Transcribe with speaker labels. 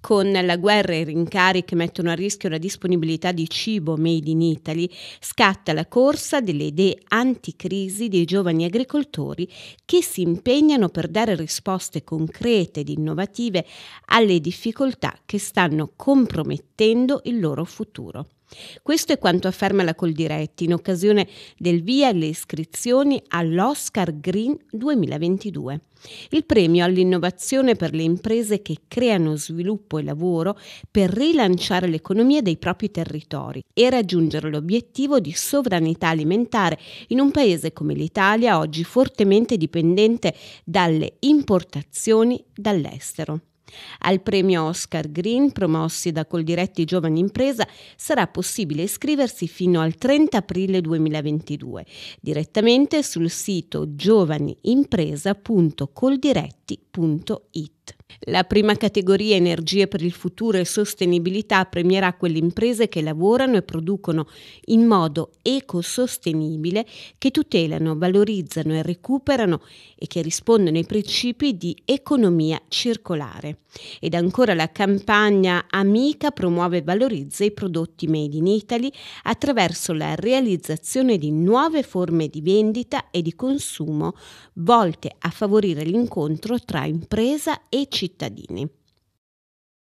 Speaker 1: Con la guerra e i rincari che mettono a rischio la disponibilità di cibo made in Italy, scatta la corsa delle idee anticrisi dei giovani agricoltori che si impegnano per dare risposte concrete ed innovative alle difficoltà che stanno compromettendo il loro futuro. Questo è quanto afferma la Coldiretti in occasione del via alle iscrizioni all'Oscar Green 2022. Il premio all'innovazione per le imprese che creano sviluppo e lavoro per rilanciare l'economia dei propri territori e raggiungere l'obiettivo di sovranità alimentare in un paese come l'Italia oggi fortemente dipendente dalle importazioni dall'estero. Al premio Oscar Green, promossi da Coldiretti Giovani Impresa, sarà possibile iscriversi fino al 30 aprile 2022 direttamente sul sito giovaniimpresa.coldiretti.it. La prima categoria Energie per il futuro e sostenibilità premierà quelle imprese che lavorano e producono in modo ecosostenibile, che tutelano, valorizzano e recuperano e che rispondono ai principi di economia circolare. Ed ancora la campagna Amica promuove e valorizza i prodotti made in Italy attraverso la realizzazione di nuove forme di vendita e di consumo volte a favorire l'incontro tra impresa e cittadino cittadini.